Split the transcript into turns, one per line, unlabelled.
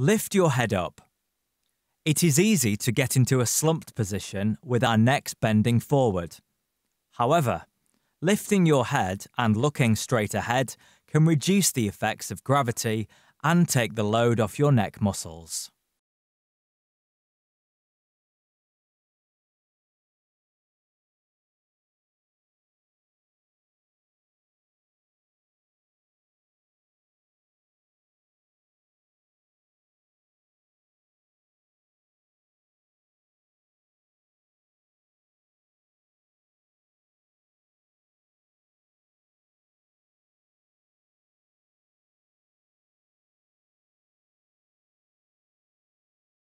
Lift your head up. It is easy to get into a slumped position with our necks bending forward. However, lifting your head and looking straight ahead can reduce the effects of gravity and take the load off your
neck muscles.